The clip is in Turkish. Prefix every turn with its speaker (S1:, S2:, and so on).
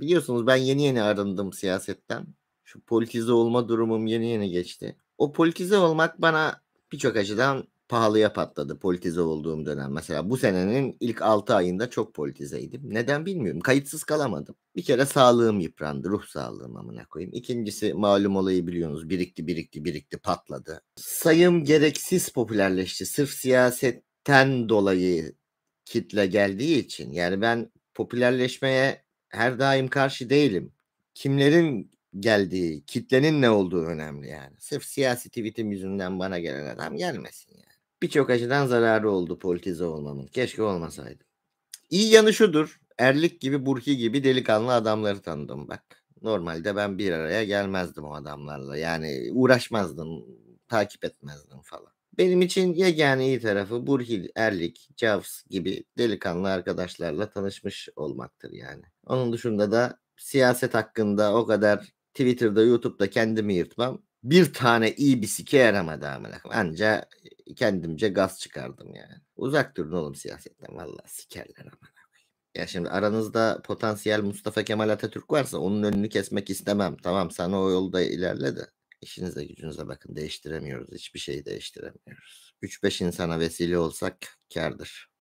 S1: Biliyorsunuz ben yeni yeni arındım siyasetten. Şu politize olma durumum yeni yeni geçti. O politize olmak bana birçok açıdan pahalıya patladı politize olduğum dönem. Mesela bu senenin ilk 6 ayında çok politizeydim. Neden bilmiyorum. Kayıtsız kalamadım. Bir kere sağlığım yıprandı. Ruh sağlığım amına koyayım. İkincisi malum olayı biliyorsunuz. Birikti birikti birikti patladı. Sayım gereksiz popülerleşti. Sırf siyasetten dolayı kitle geldiği için. Yani ben popülerleşmeye her daim karşı değilim. Kimlerin geldiği, kitlenin ne olduğu önemli yani. Sırf siyasi tweetim yüzünden bana gelen adam gelmesin yani. Birçok açıdan zararı oldu politize olmamın. Keşke olmasaydı. İyi yanı şudur. Erlik gibi, Burki gibi delikanlı adamları tanıdım bak. Normalde ben bir araya gelmezdim o adamlarla. Yani uğraşmazdım, takip etmezdim falan. Benim için yegane iyi tarafı Burhil, Erlik, Cavs gibi delikanlı arkadaşlarla tanışmış olmaktır yani. Onun dışında da siyaset hakkında o kadar Twitter'da, YouTube'da kendimi yırtmam. Bir tane iyi bir sike yaramadı amına. Anca kendimce gaz çıkardım yani. Uzak durun oğlum siyasetten vallahi sikerler amına. Ya şimdi aranızda potansiyel Mustafa Kemal Atatürk varsa onun önünü kesmek istemem. Tamam sana o yolda ilerle de. İşinize gücünüze bakın değiştiremiyoruz. Hiçbir şeyi değiştiremiyoruz. 3-5 insana vesile olsak kardır.